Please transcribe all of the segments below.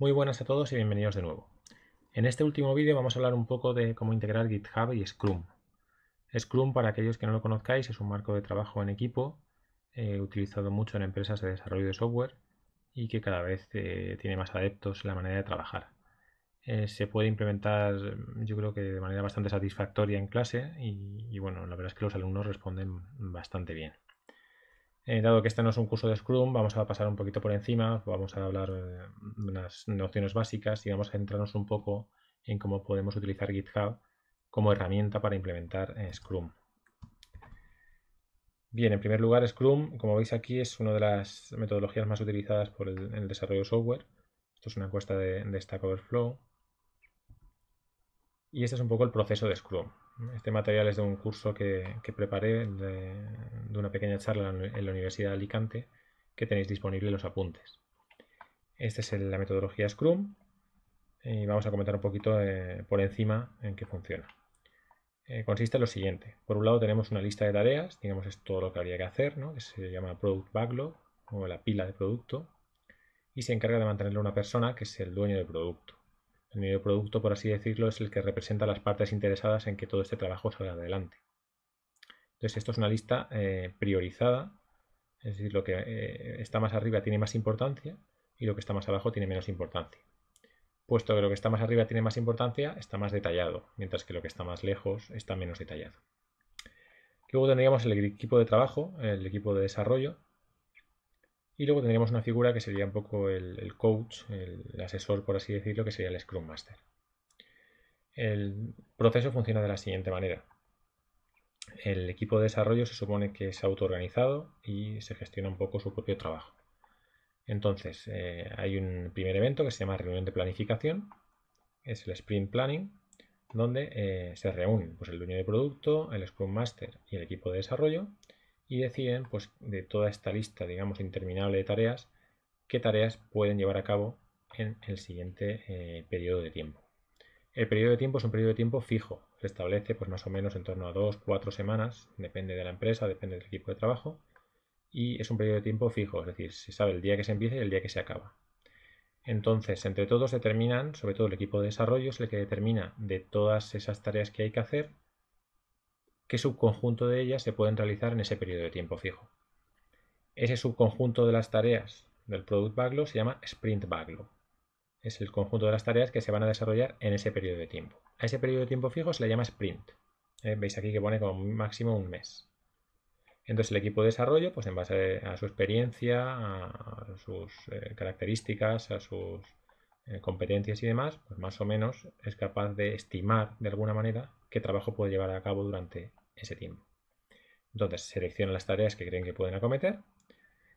Muy buenas a todos y bienvenidos de nuevo. En este último vídeo vamos a hablar un poco de cómo integrar GitHub y Scrum. Scrum, para aquellos que no lo conozcáis, es un marco de trabajo en equipo eh, utilizado mucho en empresas de desarrollo de software y que cada vez eh, tiene más adeptos la manera de trabajar. Eh, se puede implementar, yo creo que de manera bastante satisfactoria en clase y bueno, la verdad es que los alumnos responden bastante bien. Eh, dado que este no es un curso de Scrum, vamos a pasar un poquito por encima, vamos a hablar eh, de unas nociones básicas y vamos a centrarnos un poco en cómo podemos utilizar GitHub como herramienta para implementar eh, Scrum. Bien, en primer lugar, Scrum, como veis aquí, es una de las metodologías más utilizadas por el, desarrollo de software. Esto es una encuesta de, de Stack Overflow. Y este es un poco el proceso de Scrum. Este material es de un curso que, preparé de, una pequeña charla en la Universidad de Alicante que tenéis disponible los apuntes. Esta es la metodología Scrum y vamos a comentar un poquito eh, por encima en qué funciona. Eh, consiste en lo siguiente. Por un lado tenemos una lista de tareas, digamos es todo lo que habría que hacer, que se llama Product Backlog o la pila de producto y se encarga de mantenerlo una persona que es el dueño del producto. El medio producto, por así decirlo, es el que representa las partes interesadas en que todo este trabajo salga adelante. Entonces, esto es una lista eh, priorizada, es decir, lo que eh, está más arriba tiene más importancia y lo que está más abajo tiene menos importancia. Puesto que lo que está más arriba tiene más importancia, está más detallado, mientras que lo que está más lejos está menos detallado. Luego tendríamos el equipo de trabajo, el equipo de desarrollo, y luego tendríamos una figura que sería un poco el, coach, el, asesor, por así decirlo, que sería el Scrum Master. El proceso funciona de la siguiente manera. El equipo de desarrollo se supone que es autoorganizado y se gestiona un poco su propio trabajo. Entonces, eh, hay un primer evento que se llama reunión de planificación, es el sprint planning, donde eh, se reúnen pues, el dueño de producto, el Scrum Master y el equipo de desarrollo y deciden, pues, de toda esta lista, digamos, interminable de tareas, qué tareas pueden llevar a cabo en el siguiente eh, periodo de tiempo. El periodo de tiempo es un periodo de tiempo fijo, se establece pues más o menos en torno a dos, cuatro semanas, depende de la empresa, depende del equipo de trabajo, y es un periodo de tiempo fijo, es decir, se sabe el día que se empieza y el día que se acaba. Entonces, entre todos determinan, sobre todo el equipo de desarrollo, es el que determina de todas esas tareas que hay que hacer, qué subconjunto de ellas se pueden realizar en ese periodo de tiempo fijo. Ese subconjunto de las tareas del Product Backlog se llama Sprint Backlog. Es el conjunto de las tareas que se van a desarrollar en ese periodo de tiempo. A ese periodo de tiempo fijo se le llama Sprint. Eh, veis aquí que pone como máximo un mes. Entonces el equipo de desarrollo, pues en base a su experiencia, a sus eh, características, a sus eh, competencias y demás, pues más o menos es capaz de estimar de alguna manera qué trabajo puede llevar a cabo durante ese tiempo. Entonces seleccionan las tareas que creen que pueden acometer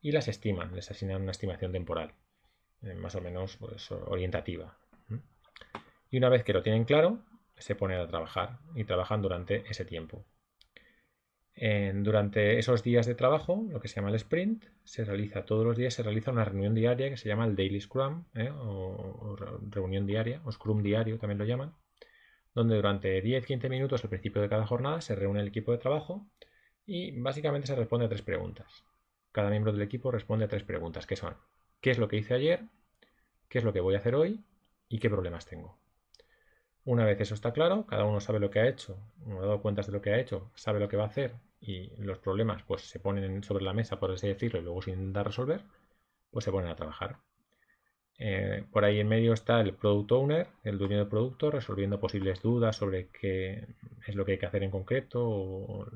y las estiman, les asignan una estimación temporal, eh, más o menos pues, orientativa. Y una vez que lo tienen claro, se ponen a trabajar y trabajan durante ese tiempo. durante esos días de trabajo, lo que se llama el sprint, se realiza todos los días se realiza una reunión diaria que se llama el Daily Scrum ¿eh? o reunión diaria o Scrum diario también lo llaman donde durante 10-15 minutos al principio de cada jornada se reúne el equipo de trabajo y básicamente se responde a tres preguntas. Cada miembro del equipo responde a tres preguntas, que son ¿qué es lo que hice ayer? ¿Qué es lo que voy a hacer hoy? ¿Y qué problemas tengo? Una vez eso está claro, cada uno sabe lo que ha hecho, uno ha dado cuentas de lo que ha hecho, sabe lo que va a hacer y los problemas pues se ponen sobre la mesa, por así decirlo, y luego se dar resolver, pues se ponen a trabajar. Eh, por ahí en medio está el product owner, el dueño del producto, resolviendo posibles dudas sobre qué es lo que hay que hacer en concreto o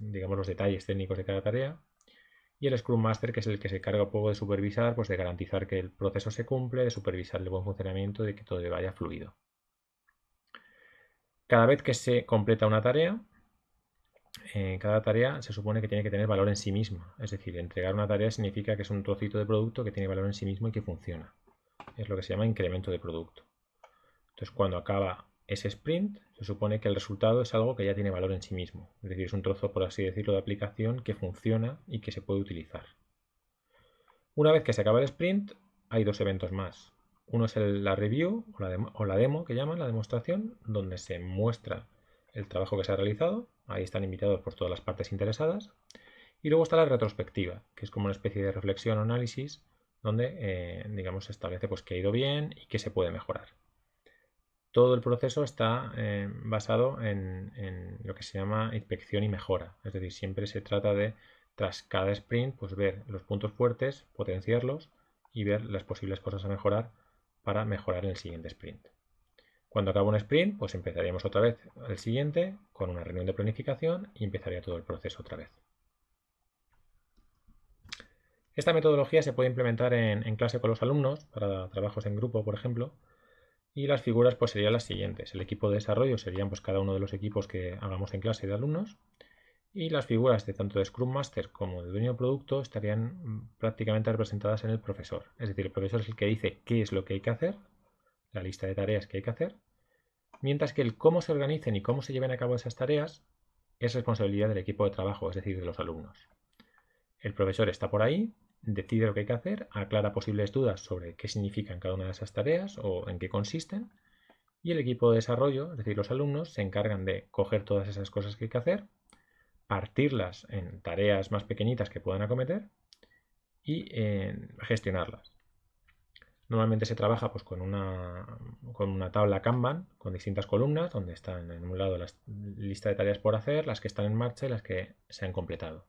digamos, los detalles técnicos de cada tarea. Y el Scrum Master, que es el que se encarga un poco de supervisar, pues de garantizar que el proceso se cumple, de supervisar el buen funcionamiento, de que todo vaya fluido. Cada vez que se completa una tarea, eh, cada tarea se supone que tiene que tener valor en sí misma. Es decir, entregar una tarea significa que es un trocito de producto que tiene valor en sí mismo y que funciona es lo que se llama incremento de producto. Entonces cuando acaba ese sprint, se supone que el resultado es algo que ya tiene valor en sí mismo, es decir, es un trozo, por así decirlo, de aplicación que funciona y que se puede utilizar. Una vez que se acaba el sprint, hay dos eventos más. Uno es la review o la, o la demo que llaman, la demostración, donde se muestra el trabajo que se ha realizado, ahí están invitados por todas las partes interesadas, y luego está la retrospectiva, que es como una especie de reflexión o análisis donde, eh, digamos, se establece pues, qué ha ido bien y qué se puede mejorar. Todo el proceso está eh, basado en, lo que se llama inspección y mejora. Es decir, siempre se trata de, tras cada sprint, pues ver los puntos fuertes, potenciarlos y ver las posibles cosas a mejorar para mejorar en el siguiente sprint. Cuando acaba un sprint, pues empezaríamos otra vez el siguiente con una reunión de planificación y empezaría todo el proceso otra vez. Esta metodología se puede implementar en, clase con los alumnos, para trabajos en grupo, por ejemplo, y las figuras pues, serían las siguientes. El equipo de desarrollo serían pues, cada uno de los equipos que hagamos en clase de alumnos, y las figuras de tanto de Scrum Master como de dueño de producto estarían mm, prácticamente representadas en el profesor. Es decir, el profesor es el que dice qué es lo que hay que hacer, la lista de tareas que hay que hacer, mientras que el cómo se organicen y cómo se lleven a cabo esas tareas es responsabilidad del equipo de trabajo, es decir, de los alumnos. El profesor está por ahí, decide lo que hay que hacer, aclara posibles dudas sobre qué significan cada una de esas tareas o en qué consisten, y el equipo de desarrollo, es decir, los alumnos, se encargan de coger todas esas cosas que hay que hacer, partirlas en tareas más pequeñitas que puedan acometer y eh, gestionarlas. Normalmente se trabaja pues, con, una, con una tabla Kanban con distintas columnas donde están en un lado la lista de tareas por hacer, las que están en marcha y las que se han completado.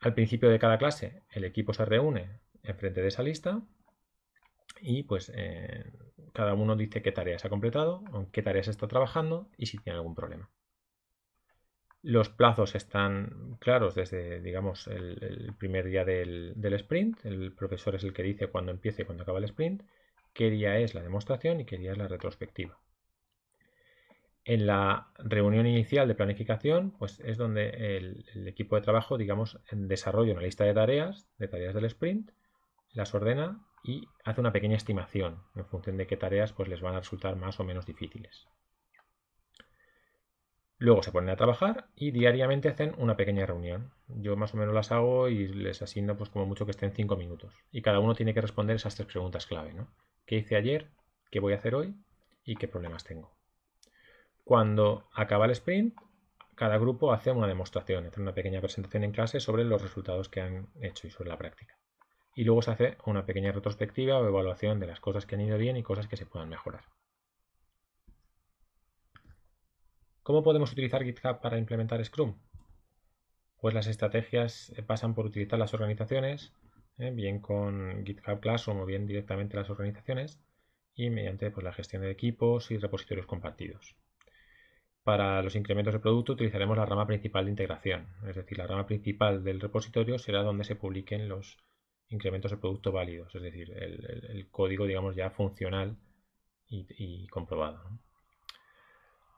Al principio de cada clase el equipo se reúne enfrente de esa lista y pues eh, cada uno dice qué tareas ha completado, en qué tareas está trabajando y si tiene algún problema. Los plazos están claros desde, digamos, el, primer día del, del, sprint. El profesor es el que dice cuándo empieza y cuándo acaba el sprint, qué día es la demostración y qué día es la retrospectiva en la reunión inicial de planificación, pues es donde el, equipo de trabajo, digamos, desarrolla una lista de tareas, de tareas del sprint, las ordena y hace una pequeña estimación en función de qué tareas pues, les van a resultar más o menos difíciles. Luego se ponen a trabajar y diariamente hacen una pequeña reunión. Yo más o menos las hago y les asigno pues como mucho que estén cinco minutos. Y cada uno tiene que responder esas tres preguntas clave, ¿no? ¿Qué hice ayer? ¿Qué voy a hacer hoy? ¿Y qué problemas tengo? Cuando acaba el sprint, cada grupo hace una demostración, hace una pequeña presentación en clase sobre los resultados que han hecho y sobre la práctica. Y luego se hace una pequeña retrospectiva o evaluación de las cosas que han ido bien y cosas que se puedan mejorar. ¿Cómo podemos utilizar GitHub para implementar Scrum? Pues las estrategias eh, pasan por utilizar las organizaciones, eh, bien con GitHub Classroom o bien directamente las organizaciones, y mediante pues, la gestión de equipos y repositorios compartidos. Para los incrementos de producto utilizaremos la rama principal de integración, es decir, la rama principal del repositorio será donde se publiquen los incrementos de producto válidos, es decir, el, código digamos ya funcional y, comprobado.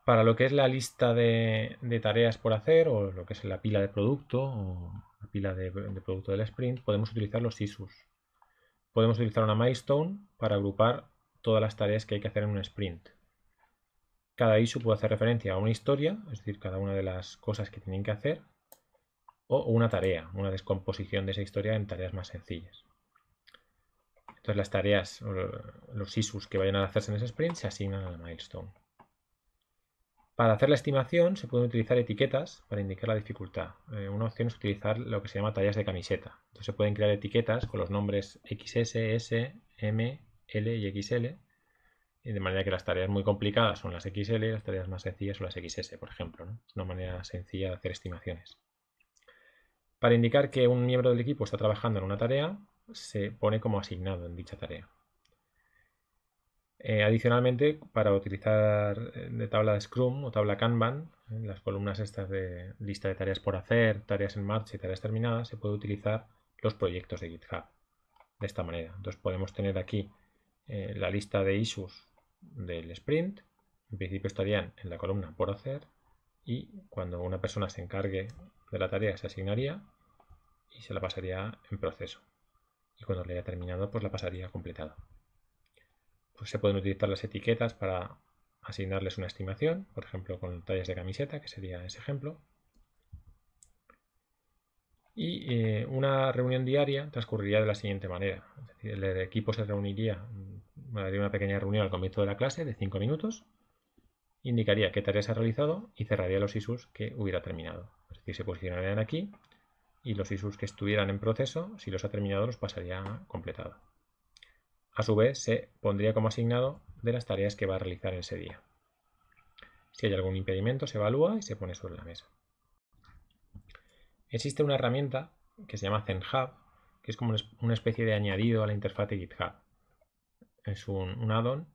Para lo que es la lista de, tareas por hacer o lo que es la pila de producto o la pila de, de producto del sprint, podemos utilizar los ISUS. Podemos utilizar una milestone para agrupar todas las tareas que hay que hacer en un sprint. Cada issue puede hacer referencia a una historia, es decir, cada una de las cosas que tienen que hacer, o una tarea, una descomposición de esa historia en tareas más sencillas. Entonces las tareas, los issues que vayan a hacerse en ese sprint se asignan a la milestone. Para hacer la estimación se pueden utilizar etiquetas para indicar la dificultad. Eh, una opción es utilizar lo que se llama tallas de camiseta. Entonces se pueden crear etiquetas con los nombres XS, S, M, L y XL de manera que las tareas muy complicadas son las XL las tareas más sencillas son las XS, por ejemplo. Es una manera sencilla de hacer estimaciones. Para indicar que un miembro del equipo está trabajando en una tarea, se pone como asignado en dicha tarea. Eh, adicionalmente, para utilizar eh, de tabla de Scrum o tabla Kanban, ¿eh? las columnas estas de lista de tareas por hacer, tareas en marcha y tareas terminadas, se puede utilizar los proyectos de GitHub de esta manera. Entonces podemos tener aquí la lista de issues del sprint. En principio estarían en la columna por hacer y cuando una persona se encargue de la tarea se asignaría y se la pasaría en proceso. Y cuando la haya terminado, pues la pasaría completada. Pues se pueden utilizar las etiquetas para asignarles una estimación, por ejemplo con tallas de camiseta, que sería ese ejemplo. Y eh, una reunión diaria transcurriría de la siguiente manera. el equipo se reuniría me daría una pequeña reunión al comienzo de la clase de 5 minutos, indicaría qué tareas ha realizado y cerraría los ISUs que hubiera terminado. Es decir, se posicionarían aquí y los ISUs que estuvieran en proceso, si los ha terminado, los pasaría a completado. A su vez, se pondría como asignado de las tareas que va a realizar en ese día. Si hay algún impedimento, se evalúa y se pone sobre la mesa. Existe una herramienta que se llama ZenHub, que es como una especie de añadido a la interfaz de GitHub es un, add-on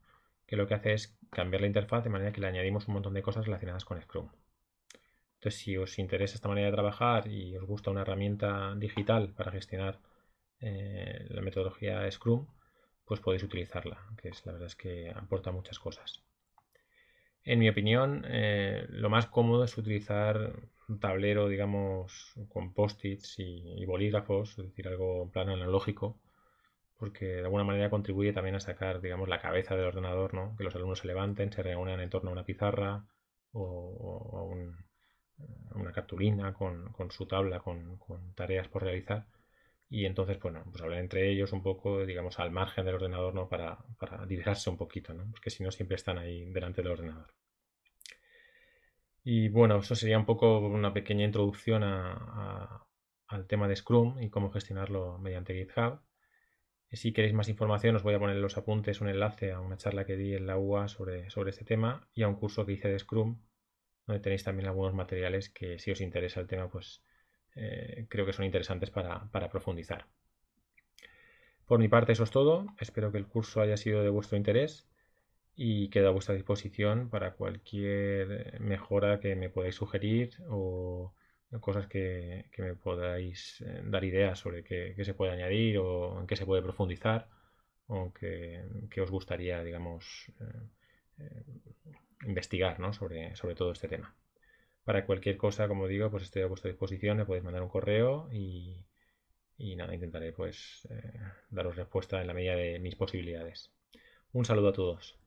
que lo que hace es cambiar la interfaz de manera que le añadimos un montón de cosas relacionadas con Scrum. Entonces, si os interesa esta manera de trabajar y os gusta una herramienta digital para gestionar eh, la metodología Scrum, pues podéis utilizarla, que es la verdad es que aporta muchas cosas. En mi opinión, eh, lo más cómodo es utilizar un tablero, digamos, con post-its y, bolígrafos, es decir, algo plano analógico, porque de alguna manera contribuye también a sacar, digamos, la cabeza del ordenador, ¿no? Que los alumnos se levanten, se reúnan en torno a una pizarra o, a eh, una cartulina con, su tabla, con, tareas por realizar. Y entonces, bueno, pues hablar entre ellos un poco, digamos, al margen del ordenador, ¿no? Para, para un poquito, ¿no? Porque si no, siempre están ahí delante del ordenador. Y bueno, eso sería un poco una pequeña introducción al tema de Scrum y cómo gestionarlo mediante GitHub. Si queréis más información, os voy a poner en los apuntes un enlace a una charla que di en la UA sobre, sobre este tema y a un curso que hice de Scrum, donde tenéis también algunos materiales que si os interesa el tema, pues eh, creo que son interesantes para, para profundizar. Por mi parte eso es todo. Espero que el curso haya sido de vuestro interés y queda a vuestra disposición para cualquier mejora que me podáis sugerir o cosas que, me podáis eh, dar ideas sobre qué, se puede añadir o en qué se puede profundizar o que, os gustaría, digamos, eh, eh, investigar sobre, sobre todo este tema. Para cualquier cosa, como digo, pues estoy a vuestra disposición, me podéis mandar un correo y, nada, intentaré pues daros respuesta en la medida de mis posibilidades. Un saludo a todos.